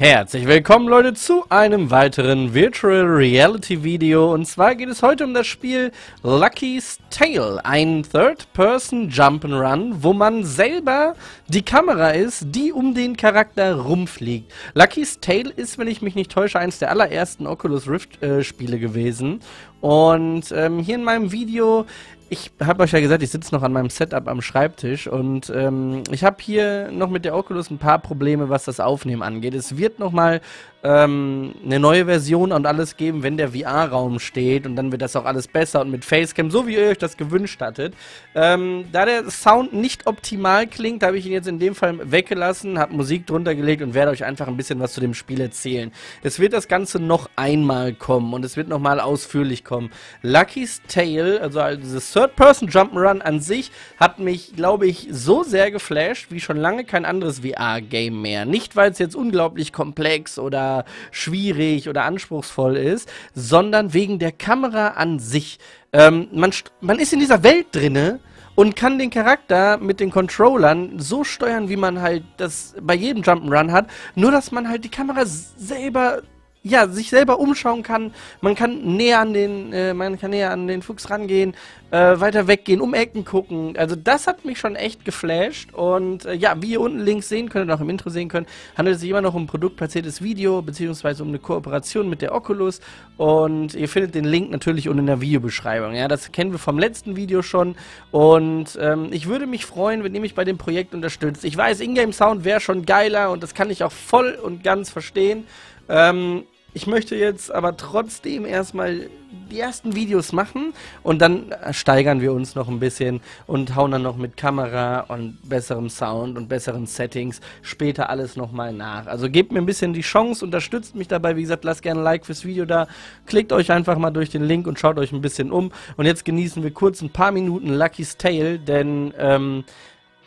Herzlich willkommen Leute zu einem weiteren Virtual Reality Video und zwar geht es heute um das Spiel Lucky's Tale, ein Third-Person Jump'n'Run, wo man selber die Kamera ist, die um den Charakter rumfliegt. Lucky's Tale ist, wenn ich mich nicht täusche, eines der allerersten Oculus Rift äh, Spiele gewesen und ähm, hier in meinem Video ich habe euch ja gesagt, ich sitze noch an meinem Setup am Schreibtisch und ähm, ich habe hier noch mit der Oculus ein paar Probleme, was das Aufnehmen angeht. Es wird nochmal ähm, eine neue Version und alles geben, wenn der VR-Raum steht und dann wird das auch alles besser und mit Facecam, so wie ihr euch das gewünscht hattet. Ähm, da der Sound nicht optimal klingt, habe ich ihn jetzt in dem Fall weggelassen, habe Musik drunter gelegt und werde euch einfach ein bisschen was zu dem Spiel erzählen. Es wird das Ganze noch einmal kommen und es wird nochmal ausführlich kommen. Lucky's Tale, also dieses Third-Person-Jump'n'Run an sich hat mich, glaube ich, so sehr geflasht wie schon lange kein anderes VR-Game mehr. Nicht, weil es jetzt unglaublich komplex oder schwierig oder anspruchsvoll ist, sondern wegen der Kamera an sich. Ähm, man, man ist in dieser Welt drinne und kann den Charakter mit den Controllern so steuern, wie man halt das bei jedem Jump'n'Run hat, nur dass man halt die Kamera selber ja, sich selber umschauen kann. Man kann näher an den, äh, man kann näher an den Fuchs rangehen, äh, weiter weggehen, um Ecken gucken. Also das hat mich schon echt geflasht. Und äh, ja, wie ihr unten links sehen könnt und auch im Intro sehen könnt, handelt es sich immer noch um ein produktplatziertes Video, beziehungsweise um eine Kooperation mit der Oculus. Und ihr findet den Link natürlich unten in der Videobeschreibung. Ja, das kennen wir vom letzten Video schon. Und ähm, ich würde mich freuen, wenn ihr mich bei dem Projekt unterstützt. Ich weiß, Ingame Sound wäre schon geiler und das kann ich auch voll und ganz verstehen. Ähm, ich möchte jetzt aber trotzdem erstmal die ersten Videos machen und dann steigern wir uns noch ein bisschen und hauen dann noch mit Kamera und besserem Sound und besseren Settings später alles nochmal nach. Also gebt mir ein bisschen die Chance, unterstützt mich dabei. Wie gesagt, lasst gerne ein Like fürs Video da. Klickt euch einfach mal durch den Link und schaut euch ein bisschen um. Und jetzt genießen wir kurz ein paar Minuten Lucky's Tale, denn ähm,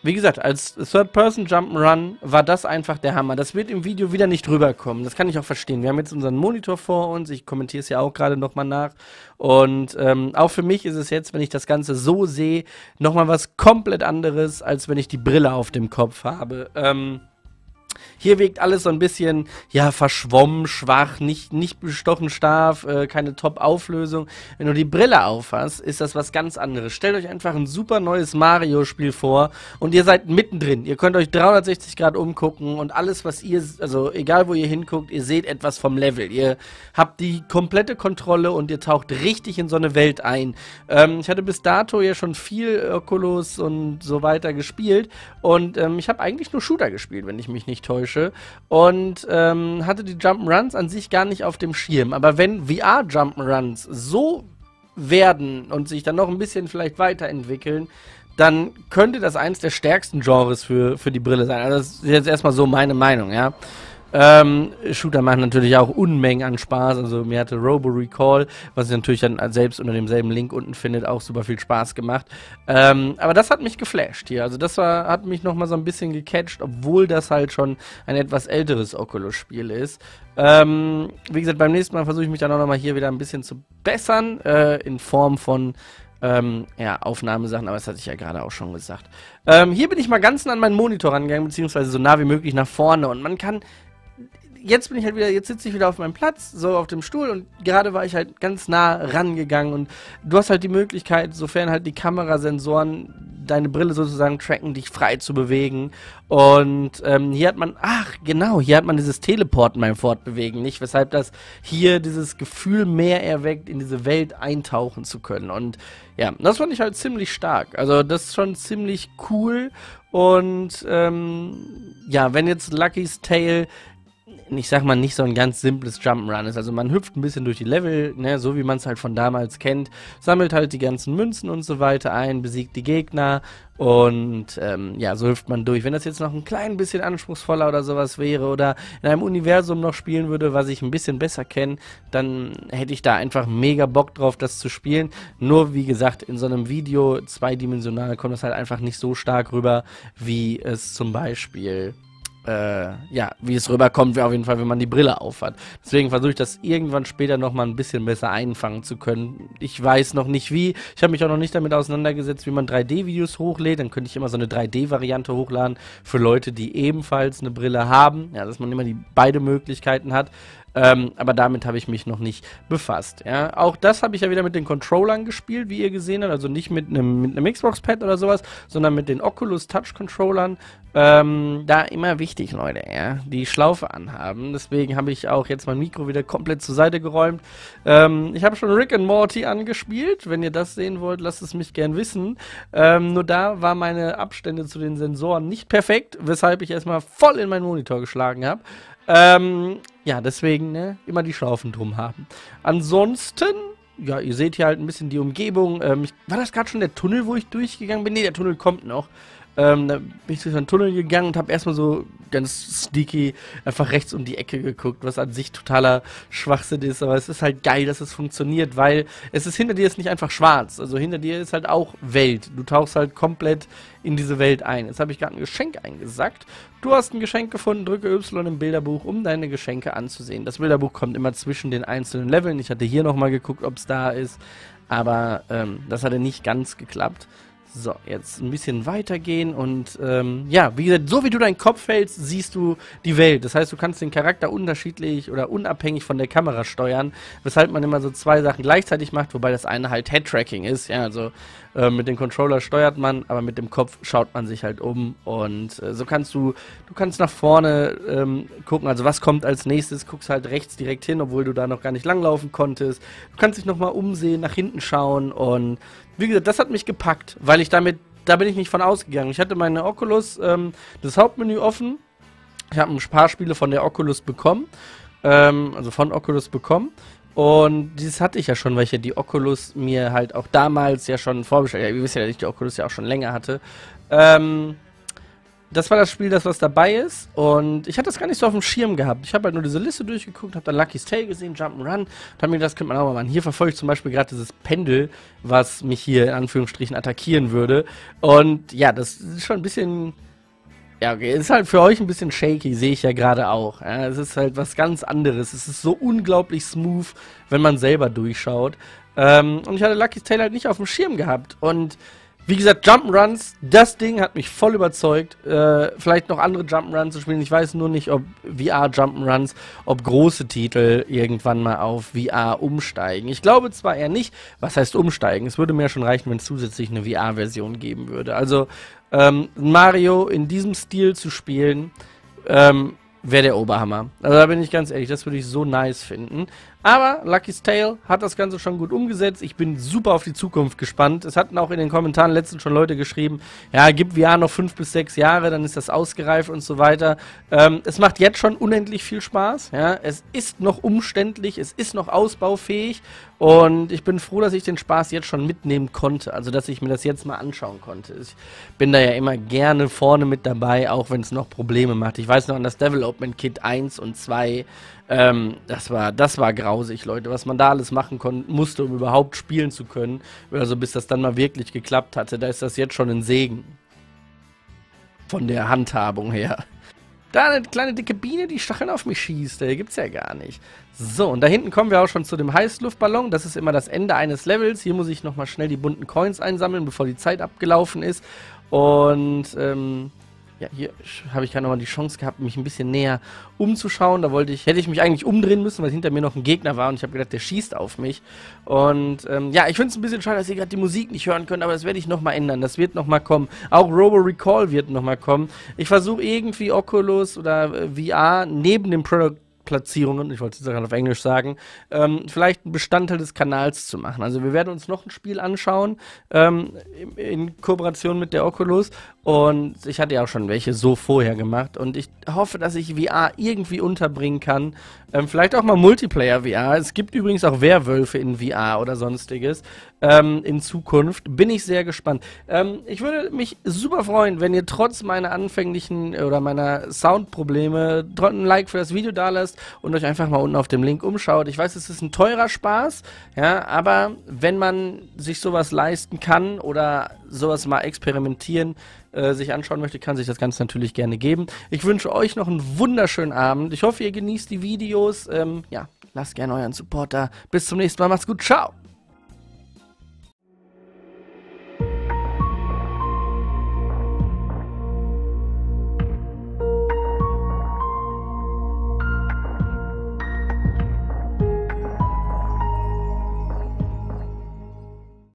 wie gesagt, als Third-Person-Jump'n'Run war das einfach der Hammer. Das wird im Video wieder nicht rüberkommen. Das kann ich auch verstehen. Wir haben jetzt unseren Monitor vor uns. Ich kommentiere es ja auch gerade nochmal nach. Und ähm, auch für mich ist es jetzt, wenn ich das Ganze so sehe, nochmal was komplett anderes, als wenn ich die Brille auf dem Kopf habe. Ähm, hier wirkt alles so ein bisschen, ja, verschwommen, schwach, nicht, nicht bestochen scharf, äh, keine Top-Auflösung. Wenn du die Brille aufhast, ist das was ganz anderes. Stellt euch einfach ein super neues Mario-Spiel vor und ihr seid mittendrin. Ihr könnt euch 360 Grad umgucken und alles, was ihr, also egal wo ihr hinguckt, ihr seht etwas vom Level. Ihr habt die komplette Kontrolle und ihr taucht richtig in so eine Welt ein. Ähm, ich hatte bis dato ja schon viel Oculus und so weiter gespielt und ähm, ich habe eigentlich nur Shooter gespielt, wenn ich mich nicht täusche. Und ähm, hatte die Jump'n'Runs an sich gar nicht auf dem Schirm. Aber wenn VR-Jump'n'Runs so werden und sich dann noch ein bisschen vielleicht weiterentwickeln, dann könnte das eins der stärksten Genres für, für die Brille sein. Also das ist jetzt erstmal so meine Meinung, ja. Ähm, Shooter machen natürlich auch Unmengen an Spaß. Also mir hatte Robo Recall, was ich natürlich dann selbst unter demselben Link unten findet, auch super viel Spaß gemacht. Ähm, aber das hat mich geflasht hier. Also das war, hat mich nochmal so ein bisschen gecatcht, obwohl das halt schon ein etwas älteres Oculus-Spiel ist. Ähm, wie gesagt, beim nächsten Mal versuche ich mich dann auch nochmal hier wieder ein bisschen zu bessern, äh, in Form von ähm, ja, Aufnahmesachen, aber das hatte ich ja gerade auch schon gesagt. Ähm, hier bin ich mal ganz nah an meinen Monitor rangegangen, beziehungsweise so nah wie möglich nach vorne und man kann jetzt bin ich halt wieder, jetzt sitze ich wieder auf meinem Platz, so auf dem Stuhl und gerade war ich halt ganz nah rangegangen und du hast halt die Möglichkeit, sofern halt die Kamerasensoren deine Brille sozusagen tracken, dich frei zu bewegen. Und ähm, hier hat man, ach genau, hier hat man dieses Teleporten beim Fortbewegen, nicht? Weshalb das hier dieses Gefühl mehr erweckt, in diese Welt eintauchen zu können. Und ja, das fand ich halt ziemlich stark. Also das ist schon ziemlich cool. Und ähm, ja, wenn jetzt Lucky's Tale ich sag mal, nicht so ein ganz simples Jump'n'Run ist. Also man hüpft ein bisschen durch die Level, ne, so wie man es halt von damals kennt, sammelt halt die ganzen Münzen und so weiter ein, besiegt die Gegner und ähm, ja, so hüpft man durch. Wenn das jetzt noch ein klein bisschen anspruchsvoller oder sowas wäre oder in einem Universum noch spielen würde, was ich ein bisschen besser kenne, dann hätte ich da einfach mega Bock drauf, das zu spielen. Nur wie gesagt, in so einem Video zweidimensional kommt das halt einfach nicht so stark rüber, wie es zum Beispiel äh, ja, wie es rüberkommt, auf jeden Fall, wenn man die Brille aufhat. Deswegen versuche ich das irgendwann später nochmal ein bisschen besser einfangen zu können. Ich weiß noch nicht wie. Ich habe mich auch noch nicht damit auseinandergesetzt, wie man 3D-Videos hochlädt. Dann könnte ich immer so eine 3D-Variante hochladen für Leute, die ebenfalls eine Brille haben. Ja, dass man immer die beide Möglichkeiten hat. Ähm, aber damit habe ich mich noch nicht befasst. Ja? Auch das habe ich ja wieder mit den Controllern gespielt, wie ihr gesehen habt. Also nicht mit einem mit Xbox-Pad oder sowas, sondern mit den Oculus Touch-Controllern. Ähm, da immer wichtig wichtig, Leute, ja? die Schlaufe anhaben. Deswegen habe ich auch jetzt mein Mikro wieder komplett zur Seite geräumt. Ähm, ich habe schon Rick and Morty angespielt. Wenn ihr das sehen wollt, lasst es mich gern wissen. Ähm, nur da waren meine Abstände zu den Sensoren nicht perfekt, weshalb ich erstmal voll in meinen Monitor geschlagen habe. Ähm, ja, deswegen ne, immer die Schlaufen drum haben. Ansonsten ja, ihr seht hier halt ein bisschen die Umgebung. Ähm, ich, war das gerade schon der Tunnel, wo ich durchgegangen bin? Ne, der Tunnel kommt noch. Ähm, da bin ich durch einen Tunnel gegangen und habe erstmal so ganz sneaky einfach rechts um die Ecke geguckt, was an sich totaler Schwachsinn ist. Aber es ist halt geil, dass es funktioniert, weil es ist hinter dir ist nicht einfach schwarz. Also hinter dir ist halt auch Welt. Du tauchst halt komplett in diese Welt ein. Jetzt habe ich gerade ein Geschenk eingesackt. Du hast ein Geschenk gefunden, drücke Y im Bilderbuch, um deine Geschenke anzusehen. Das Bilderbuch kommt immer zwischen den einzelnen Leveln. Ich hatte hier nochmal geguckt, ob es da ist, aber ähm, das hatte nicht ganz geklappt. So, jetzt ein bisschen weitergehen und ähm, ja, wie gesagt, so wie du deinen Kopf hältst, siehst du die Welt. Das heißt, du kannst den Charakter unterschiedlich oder unabhängig von der Kamera steuern, weshalb man immer so zwei Sachen gleichzeitig macht, wobei das eine halt Head-Tracking ist. Ja, also äh, mit dem Controller steuert man, aber mit dem Kopf schaut man sich halt um und äh, so kannst du, du kannst nach vorne ähm, gucken, also was kommt als nächstes, guckst halt rechts direkt hin, obwohl du da noch gar nicht langlaufen konntest. Du kannst dich nochmal umsehen, nach hinten schauen und wie gesagt, das hat mich gepackt, weil ich damit, da bin ich nicht von ausgegangen. Ich hatte meine Oculus, ähm, das Hauptmenü offen. Ich habe ein paar Spiele von der Oculus bekommen, ähm, also von Oculus bekommen. Und dieses hatte ich ja schon, weil ich ja die Oculus mir halt auch damals ja schon vorbestellt habe. Ihr wisst ja, dass ich die Oculus ja auch schon länger hatte. Ähm, das war das Spiel, das was dabei ist. Und ich hatte das gar nicht so auf dem Schirm gehabt. Ich habe halt nur diese Liste durchgeguckt, habe dann Lucky's Tale gesehen, Jump'n'Run. Und dann habe mir das könnte man auch mal machen. Hier verfolge ich zum Beispiel gerade dieses Pendel, was mich hier in Anführungsstrichen attackieren würde. Und ja, das ist schon ein bisschen... Ja, okay, ist halt für euch ein bisschen shaky, sehe ich ja gerade auch. Ja, es ist halt was ganz anderes. Es ist so unglaublich smooth, wenn man selber durchschaut. Ähm, und ich hatte Lucky's Tale halt nicht auf dem Schirm gehabt. Und wie gesagt, Jump'n'Runs, das Ding hat mich voll überzeugt. Äh, vielleicht noch andere Jump'n'Runs zu spielen. Ich weiß nur nicht, ob VR-Jump'n'Runs, ob große Titel irgendwann mal auf VR umsteigen. Ich glaube zwar eher nicht. Was heißt umsteigen? Es würde mir schon reichen, wenn es zusätzlich eine VR-Version geben würde. Also ähm, Mario in diesem Stil zu spielen, ähm, wäre der Oberhammer. Also da bin ich ganz ehrlich, das würde ich so nice finden. Aber Lucky's Tale hat das Ganze schon gut umgesetzt. Ich bin super auf die Zukunft gespannt. Es hatten auch in den Kommentaren letztens schon Leute geschrieben, ja, gib VR noch fünf bis sechs Jahre, dann ist das ausgereift und so weiter. Ähm, es macht jetzt schon unendlich viel Spaß. Ja? Es ist noch umständlich, es ist noch ausbaufähig und ich bin froh, dass ich den Spaß jetzt schon mitnehmen konnte. Also, dass ich mir das jetzt mal anschauen konnte. Ich bin da ja immer gerne vorne mit dabei, auch wenn es noch Probleme macht. Ich weiß noch an das Development Kit 1 und 2 ähm, das, war, das war grausig, Leute, was man da alles machen musste, um überhaupt spielen zu können. Also bis das dann mal wirklich geklappt hatte, da ist das jetzt schon ein Segen. Von der Handhabung her. Da eine kleine dicke Biene, die Stacheln auf mich schießt. Ey, gibt's ja gar nicht. So, und da hinten kommen wir auch schon zu dem Heißluftballon. Das ist immer das Ende eines Levels. Hier muss ich nochmal schnell die bunten Coins einsammeln, bevor die Zeit abgelaufen ist. Und ähm, ja, hier habe ich gerade nochmal die Chance gehabt, mich ein bisschen näher umzuschauen. Da wollte ich, hätte ich mich eigentlich umdrehen müssen, weil hinter mir noch ein Gegner war und ich habe gedacht, der schießt auf mich. Und ähm, ja, ich finde es ein bisschen schade, dass ihr gerade die Musik nicht hören könnt, aber das werde ich nochmal ändern. Das wird nochmal kommen. Auch Robo Recall wird nochmal kommen. Ich versuche irgendwie Oculus oder äh, VR neben dem Product Platzierungen, ich wollte es gerade auf Englisch sagen, ähm, vielleicht einen Bestandteil des Kanals zu machen. Also wir werden uns noch ein Spiel anschauen ähm, in, in Kooperation mit der Oculus und ich hatte ja auch schon welche so vorher gemacht und ich hoffe, dass ich VR irgendwie unterbringen kann. Ähm, vielleicht auch mal Multiplayer VR. Es gibt übrigens auch Werwölfe in VR oder sonstiges ähm, in Zukunft. Bin ich sehr gespannt. Ähm, ich würde mich super freuen, wenn ihr trotz meiner anfänglichen äh, oder meiner Soundprobleme ein Like für das Video da lasst und euch einfach mal unten auf dem Link umschaut. Ich weiß, es ist ein teurer Spaß, ja, aber wenn man sich sowas leisten kann oder sowas mal experimentieren, äh, sich anschauen möchte, kann sich das Ganze natürlich gerne geben. Ich wünsche euch noch einen wunderschönen Abend. Ich hoffe, ihr genießt die Videos. Ähm, ja, lasst gerne euren Supporter. Bis zum nächsten Mal. Macht's gut. Ciao.